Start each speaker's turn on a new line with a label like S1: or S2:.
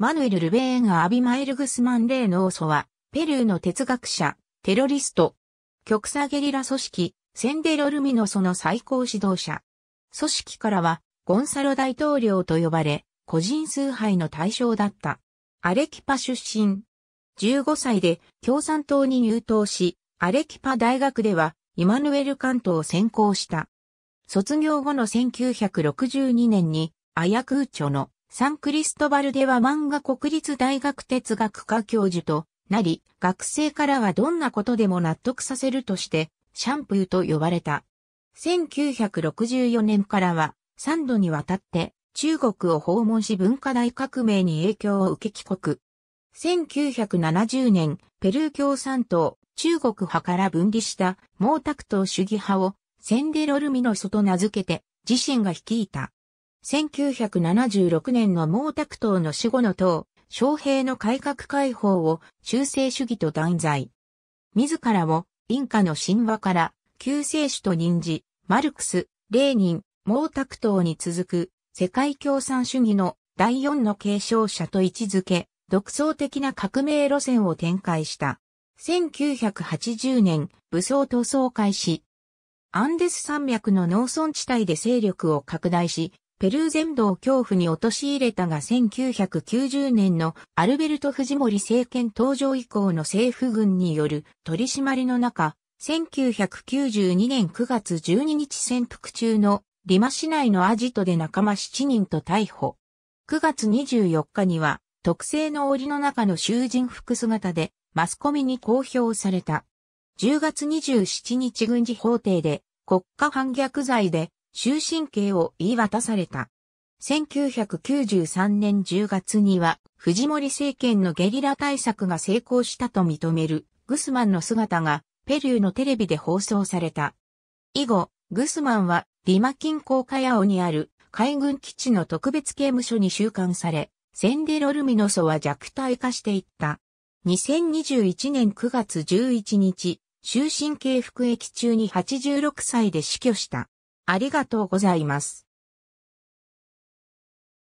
S1: マヌエル・ルベーン・アビマエル・グスマン・レーノーソは、ペルーの哲学者、テロリスト、極左ゲリラ組織、センデロ・ルミノソの最高指導者。組織からは、ゴンサロ大統領と呼ばれ、個人崇拝の対象だった。アレキパ出身。15歳で共産党に入党し、アレキパ大学では、イマヌエル・カントを専攻した。卒業後の1962年に、アヤクーチョのサンクリストバルでは漫画国立大学哲学科教授となり、学生からはどんなことでも納得させるとして、シャンプーと呼ばれた。1964年からは、3度にわたって中国を訪問し文化大革命に影響を受け帰国。1970年、ペルー共産党、中国派から分離した毛沢東主義派をセンデロルミの祖と名付けて自身が率いた。1976年の毛沢東の死後の党、昌平の改革開放を中世主義と断罪。自らを、インカの神話から、救世主と認じ、マルクス、レーニン、毛沢東に続く、世界共産主義の第四の継承者と位置づけ、独創的な革命路線を展開した。1980年、武装闘争開始。アンデス山脈の農村地帯で勢力を拡大し、ペルー全土を恐怖に陥れたが1990年のアルベルト・フジモリ政権登場以降の政府軍による取り締まりの中、1992年9月12日潜伏中のリマ市内のアジトで仲間7人と逮捕。9月24日には特製の檻の中の囚人服姿でマスコミに公表された。10月27日軍事法廷で国家反逆罪で終身刑を言い渡された。1993年10月には、藤森政権のゲリラ対策が成功したと認める、グスマンの姿が、ペルーのテレビで放送された。以後、グスマンは、リマ近郊カヤオにある、海軍基地の特別刑務所に収監され、センデロルミノソは弱体化していった。2021年9月11日、終身刑服役中に86歳で死去した。ありがとうございます。